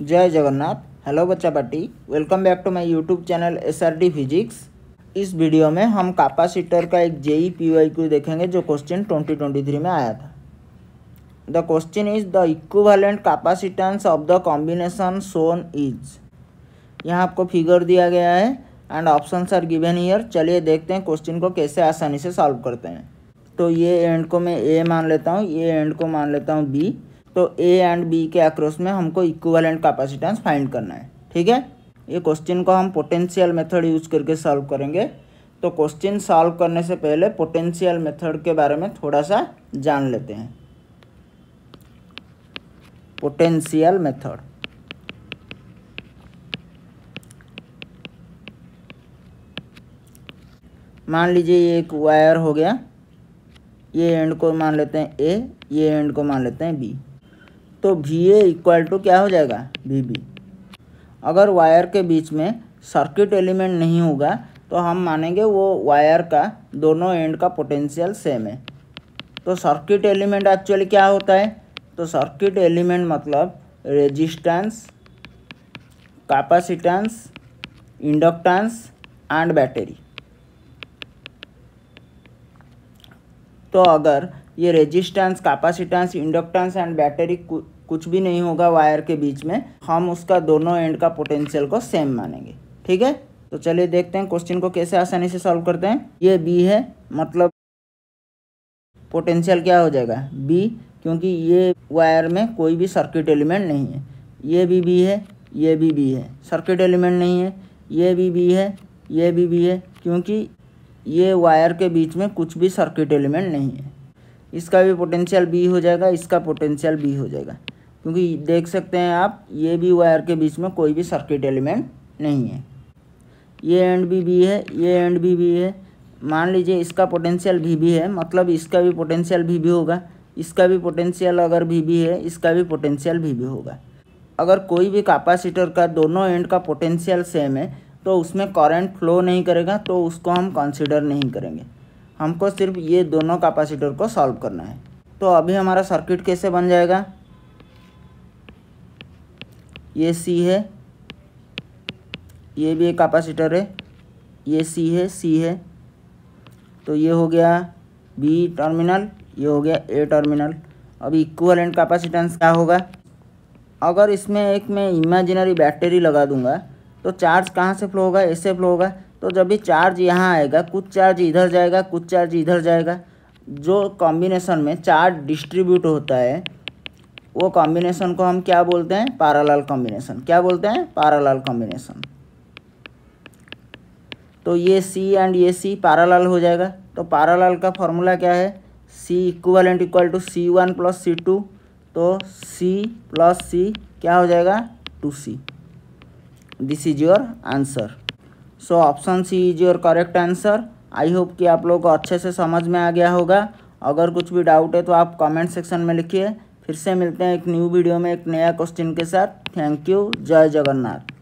जय जगन्नाथ हेलो बच्चा पट्टी welcome back to my YouTube channel S R D physics इस वीडियो में हम कैपेसिटर का एक जेई पी वाई क्यू देखेंगे जो क्वेश्चन 2023 में आया था the question is the equivalent capacitance of the combination shown is यहाँ आपको फिगर दिया गया है and option are given here चलिए देखते हैं क्वेश्चन को कैसे आसानी से सॉल्व करते हैं तो ये एंड को मैं ए मान लेता हूँ ये एंड को मान लेता हूँ बी तो ए एंड बी के अक्रॉस में हमको इक्विवेलेंट कैपेसिटेंस फाइंड करना है ठीक है ये क्वेश्चन को हम पोटेंशियल मेथड यूज़ करके सॉल्व करेंगे तो क्वेश्चन सॉल्व करने से पहले पोटेंशियल मेथड के बारे में थोड़ा सा जान लेते हैं पोटेंशियल मेथड मान लीजिए ये एक वायर हो गया ये एंड को मान लेते हैं ए ये एंड को मान लेते हैं बी तो वी ए इक्वल टू क्या हो जाएगा वी बी अगर वायर के बीच में सर्किट एलिमेंट नहीं होगा तो हम मानेंगे वो वायर का दोनों एंड का पोटेंशियल सेम है तो सर्किट एलिमेंट एक्चुअली क्या होता है तो सर्किट एलिमेंट मतलब resistance capacitance inductance and battery तो अगर ये resistance capacitance inductance and battery कुछ भी नहीं होगा वायर के बीच में हम उसका दोनों एंड का पोटेंशियल को सेम मानेंगे ठीक है तो चलिए देखते हैं क्वेश्चन को कैसे आसानी से सॉल्व करते हैं ये बी है मतलब पोटेंशियल क्या हो जाएगा बी क्योंकि ये वायर में कोई भी सर्किट एलिमेंट नहीं है ये भी बी है ये भी बी है सर्किट एलिमेंट नहीं है ये भी बी है ये भी बी है क्योंकि ये वायर के बीच में कुछ भी सर्किट एलिमेंट नहीं है इसका भी पोटेंशियल बी हो जाएगा इसका पोटेंशियल बी हो जाएगा क्योंकि देख सकते हैं आप ये भी वायर के बीच में कोई भी सर्किट एलिमेंट नहीं है ये एंड भी बी है ये एंड भी बी है मान लीजिए इसका पोटेंशियल भी भी है मतलब इसका भी पोटेंशियल भी भी होगा इसका भी पोटेंशियल अगर भी भी है इसका भी पोटेंशियल भी भी होगा अगर कोई भी कैपेसिटर का दोनों एंड का पोटेंशियल सेम है तो उसमें करंट फ्लो नहीं करेगा तो उसको हम कंसिडर नहीं करेंगे हमको सिर्फ ये दोनों कैपेसिटर को सॉल्व करना है तो अभी हमारा सर्किट कैसे बन जाएगा ये सी है ये भी एक कैपेसिटर है ये सी है सी है तो ये हो गया बी टर्मिनल ये हो गया ए टर्मिनल अब इक्वलेंट कैपेसिटेंस क्या होगा अगर इसमें एक मैं इमेजिनरी बैटरी लगा दूंगा तो चार्ज कहाँ से फ्लो होगा ऐसे फ्लो होगा तो जब भी चार्ज यहाँ आएगा कुछ चार्ज इधर जाएगा कुछ चार्ज इधर जाएगा जो कॉम्बिनेशन में चार्ज डिस्ट्रीब्यूट होता है वो कॉम्बिनेशन को हम क्या बोलते हैं पारालाल कॉम्बिनेशन क्या बोलते हैं पारालाल कॉम्बिनेशन तो ये सी एंड ये सी पारालाल हो जाएगा तो पारालाल का फॉर्मूला क्या है C equivalent equal to C one plus C two तो सी प्लस सी क्या हो जाएगा two C this is your answer so option C is your correct answer I hope कि आप लोग को अच्छे से समझ में आ गया होगा अगर कुछ भी डाउट है तो आप कमेंट सेक्शन में लिखिए फिर से मिलते हैं एक न्यू वीडियो में एक नया क्वेश्चन के साथ थैंक यू जय जगन्नाथ